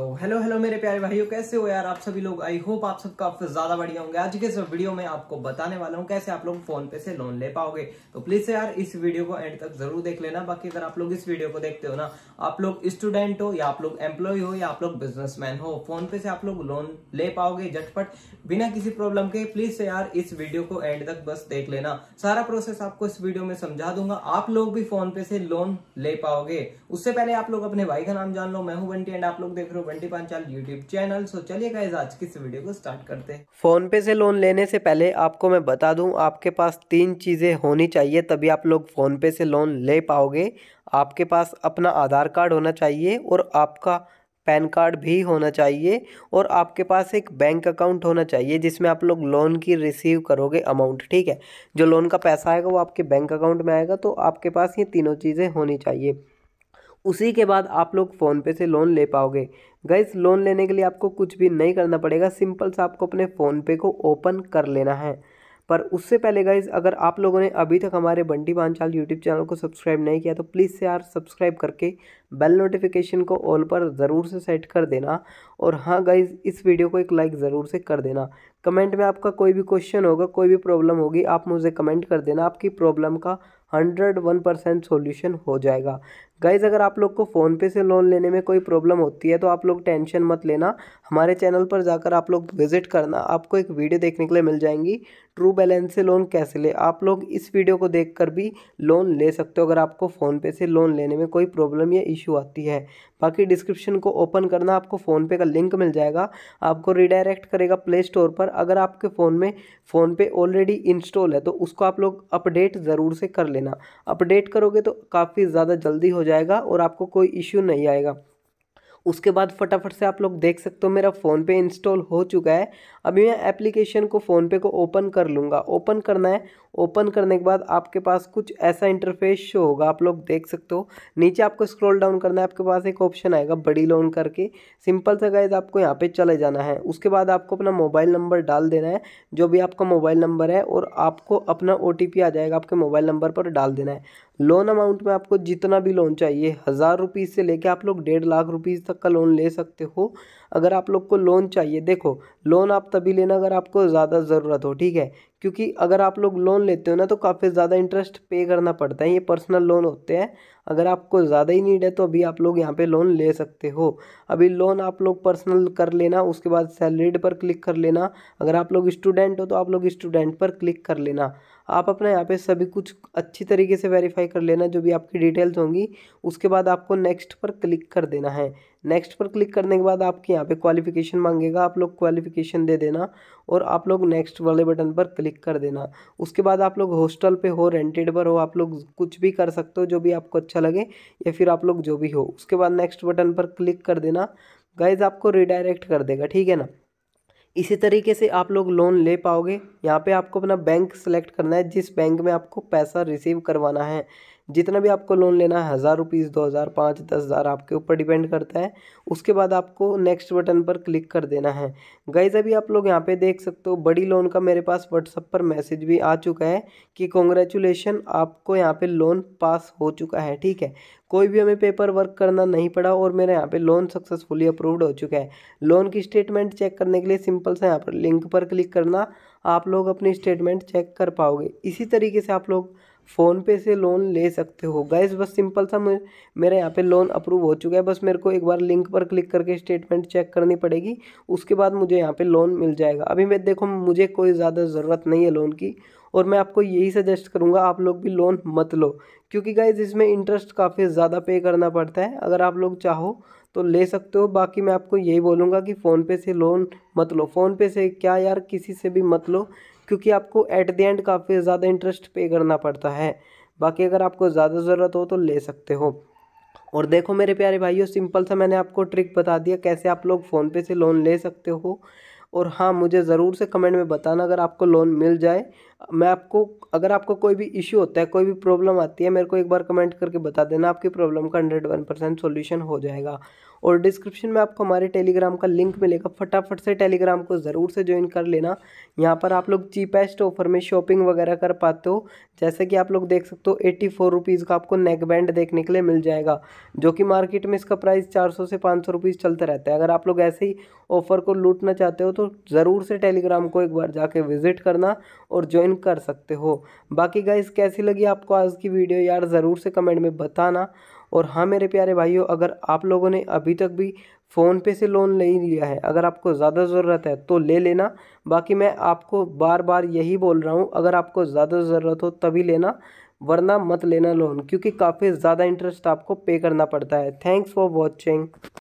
তো hello hello मेरे प्यारे भाइयों कैसे हो यार आप सभी लोग आई होप आप सबका आपसे ज्यादा बढ़िया होंगे आज के इस वीडियो में आपको बताने वाला हूँ कैसे आप लोग फोन पे से लोन ले पाओगे तो प्लीज यार इस वीडियो को एंड तक जरूर देख लेना बाकी अगर आप लोग इस वीडियो को देखते हो ना आप लोग स्टूडेंट हो या आप लोग एम्प्लॉय हो या आप लोग बिजनेसमैन हो फोन पे से आप लोग लोन ले पाओगे झटपट बिना किसी प्रॉब्लम के प्लीज से यार इस वीडियो को एंड तक बस देख लेना सारा प्रोसेस आपको इस वीडियो में समझा दूंगा आप लोग भी फोन पे से लोन ले पाओगे उससे पहले आप लोग अपने भाई का नाम जान लो मैं हूँ बंटी एंड आप लोग देख रहे हो Bunty Panchal YouTube channel so चलिए गाइज आज की इस वीडियो को स्टार्ट करते हैं फोन पे से लोन लेने से पहले आपको मैं बता दूं आपके पास तीन चीज़ें होनी चाहिए तभी आप लोग फोन पे से लोन ले पाओगे आपके पास अपना आधार कार्ड होना चाहिए और आपका पैन कार्ड भी होना चाहिए और आपके पास एक बैंक अकाउंट होना चाहिए जिसमें आप लोग लोन की रिसीव करोगे अमाउंट ठीक है जो लोन का पैसा आएगा वो आपके बैंक अकाउंट में आएगा तो आपके पास ये तीनों चीज़ें होनी चाहिए उसी के बाद आप लोग फ़ोन पे से लोन ले पाओगे गैस लोन लेने के लिए आपको कुछ भी नहीं करना पड़ेगा सिंपल सा आपको अपने फ़ोन पे को ओपन कर लेना है पर उससे पहले गैस अगर आप लोगों ने अभी तक हमारे बंटी पांचाल यूट्यूब चैनल को सब्सक्राइब नहीं किया तो प्लीज़ से यार सब्सक्राइब करके बेल नोटिफिकेशन को ऑल पर ज़रूर से सेट कर देना और हाँ गाइज इस वीडियो को एक लाइक ज़रूर से कर देना कमेंट में आपका कोई भी क्वेश्चन होगा कोई भी प्रॉब्लम होगी आप मुझे कमेंट कर देना आपकी प्रॉब्लम का हंड्रेड वन परसेंट सोल्यूशन हो जाएगा गाइज़ अगर आप लोग को फ़ोनपे से लोन लेने में कोई प्रॉब्लम होती है तो आप लोग टेंशन मत लेना हमारे चैनल पर जाकर आप लोग विजिट करना आपको एक वीडियो देखने के लिए मिल जाएंगी ट्रू बैलेंस से लोन कैसे ले आप लोग इस वीडियो को देखकर भी लोन ले सकते हो अगर आपको फ़ोनपे से लोन लेने में कोई प्रॉब्लम या इशू आती है बाकी डिस्क्रिप्शन को ओपन करना आपको फ़ोनपे का लिंक मिल जाएगा आपको रिडायरेक्ट करेगा प्ले स्टोर पर अगर आपके फ़ोन में फ़ोनपे ऑलरेडी इंस्टॉल है तो उसको आप लोग अपडेट ज़रूर से कर लेना अपडेट करोगे तो काफ़ी ज़्यादा जल्दी हो जाएगा और आपको कोई इश्यू नहीं आएगा उसके बाद फटाफट से आप लोग देख सकते हो मेरा फ़ोनपे इंस्टॉल हो चुका है अभी मैं एप्लीकेशन को फ़ोनपे को ओपन कर लूँगा ओपन करना है ओपन करने के बाद आपके पास कुछ ऐसा इंटरफेस शो होगा आप लोग देख सकते हो नीचे आपको स्क्रॉल डाउन करना है आपके पास एक ऑप्शन आएगा बड़ी लोन करके सिंपल सा गाइज आपको यहाँ पे चले जाना है उसके बाद आपको अपना मोबाइल नंबर डाल देना है जो भी आपका मोबाइल नंबर है और आपको अपना ओ आ जाएगा आपके मोबाइल नंबर पर डाल देना है लोन अमाउंट में आपको जितना भी लोन चाहिए हज़ार रुपीज़ से लेके आप लोग डेढ़ लाख रुपीज़ तक का लोन ले सकते हो अगर आप लोग को लोन चाहिए देखो लोन आप तभी लेना अगर आपको ज़्यादा ज़रूरत हो ठीक है क्योंकि अगर आप लोग लोन लेते हो ना तो काफ़ी ज़्यादा इंटरेस्ट पे करना पड़ता है ये पर्सनल लोन होते हैं अगर आपको ज़्यादा ही नीड है तो अभी आप लोग यहाँ पे लोन ले सकते हो अभी लोन आप लोग पर्सनल कर लेना उसके बाद सैलरीड पर क्लिक कर लेना अगर आप लोग स्टूडेंट हो तो आप लोग स्टूडेंट पर क्लिक कर लेना आप अपना यहाँ पे सभी कुछ अच्छी तरीके से वेरीफाई कर लेना जो भी आपकी डिटेल्स होंगी उसके बाद आपको नेक्स्ट पर क्लिक कर देना है नेक्स्ट पर क्लिक करने के बाद आपके यहाँ पे क्वालिफिकेशन मांगेगा आप लोग क्वालिफिकेशन दे देना और आप लोग नेक्स्ट वाले बटन पर क्लिक कर देना उसके बाद आप लोग हॉस्टल पे हो रेंटेड पर हो आप लोग कुछ भी कर सकते हो जो भी आपको अच्छा लगे या फिर आप लोग जो भी हो उसके बाद नेक्स्ट बटन पर क्लिक कर देना गाइज आपको रिडायरेक्ट कर देगा ठीक है ना इसी तरीके से आप लोग लोन ले पाओगे यहाँ पे आपको अपना बैंक सेलेक्ट करना है जिस बैंक में आपको पैसा रिसीव करवाना है जितना भी आपको लोन लेना है हज़ार रुपीज़ दो हज़ार पाँच दस हज़ार आपके ऊपर डिपेंड करता है उसके बाद आपको नेक्स्ट बटन पर क्लिक कर देना है गाइज अभी आप लोग यहाँ पे देख सकते हो बड़ी लोन का मेरे पास व्हाट्सअप पर मैसेज भी आ चुका है कि कॉन्ग्रेचुलेसन आपको यहाँ पे लोन पास हो चुका है ठीक है कोई भी हमें पेपर वर्क करना नहीं पड़ा और मेरा यहाँ पे लोन सक्सेसफुली अप्रूव्ड हो चुका है लोन की स्टेटमेंट चेक करने के लिए सिंपल सा यहाँ पर लिंक पर क्लिक करना आप लोग अपनी स्टेटमेंट चेक कर पाओगे इसी तरीके से आप लोग फ़ोन पे से लोन ले सकते हो गैस बस सिंपल सा मेरे यहाँ पे लोन अप्रूव हो चुका है बस मेरे को एक बार लिंक पर क्लिक करके स्टेटमेंट चेक करनी पड़ेगी उसके बाद मुझे यहाँ पे लोन मिल जाएगा अभी मैं देखो मुझे कोई ज़्यादा ज़रूरत नहीं है लोन की और मैं आपको यही सजेस्ट करूँगा आप लोग भी लोन मत लो क्योंकि गैस इसमें इंटरेस्ट काफ़ी ज़्यादा पे करना पड़ता है अगर आप लोग चाहो तो ले सकते हो बाकी मैं आपको यही बोलूँगा कि फ़ोनपे से लोन मत लो फ़ोनपे से क्या यार किसी से भी मत लो क्योंकि आपको एट द एंड काफ़ी ज़्यादा इंटरेस्ट पे करना पड़ता है बाकी अगर आपको ज़्यादा ज़रूरत हो तो ले सकते हो और देखो मेरे प्यारे भाइयों सिंपल सा मैंने आपको ट्रिक बता दिया कैसे आप लोग फ़ोनपे से लोन ले सकते हो और हाँ मुझे ज़रूर से कमेंट में बताना अगर आपको लोन मिल जाए मैं आपको अगर आपको कोई भी इश्यू होता है कोई भी प्रॉब्लम आती है मेरे को एक बार कमेंट करके बता देना आपकी प्रॉब्लम का हंड्रेड वन परसेंट सोल्यूशन हो जाएगा और डिस्क्रिप्शन में आपको हमारे टेलीग्राम का लिंक मिलेगा फटाफट से टेलीग्राम को ज़रूर से ज्वाइन कर लेना यहाँ पर आप लोग चीपेस्ट ऑफर में शॉपिंग वगैरह कर पाते हो जैसे कि आप लोग देख सकते हो एट्टी फोर रुपीज़ का आपको नेक बैंड देखने के लिए मिल जाएगा जो कि मार्केट में इसका प्राइस चार सौ से पाँच सौ रुपीज़ चलता रहता है अगर आप लोग ऐसे ही ऑफर को लूटना चाहते हो तो ज़रूर से टेलीग्राम को एक बार जाके विजिट करना और ज्वाइन ज्वाइन कर सकते हो बाकी गाइस कैसी लगी आपको आज की वीडियो यार ज़रूर से कमेंट में बताना और हाँ मेरे प्यारे भाइयों अगर आप लोगों ने अभी तक भी फ़ोन पे से लोन ले लिया है अगर आपको ज़्यादा ज़रूरत है तो ले लेना बाकी मैं आपको बार बार यही बोल रहा हूँ अगर आपको ज़्यादा ज़रूरत हो तभी लेना वरना मत लेना लोन क्योंकि काफ़ी ज़्यादा इंटरेस्ट आपको पे करना पड़ता है थैंक्स फॉर वॉचिंग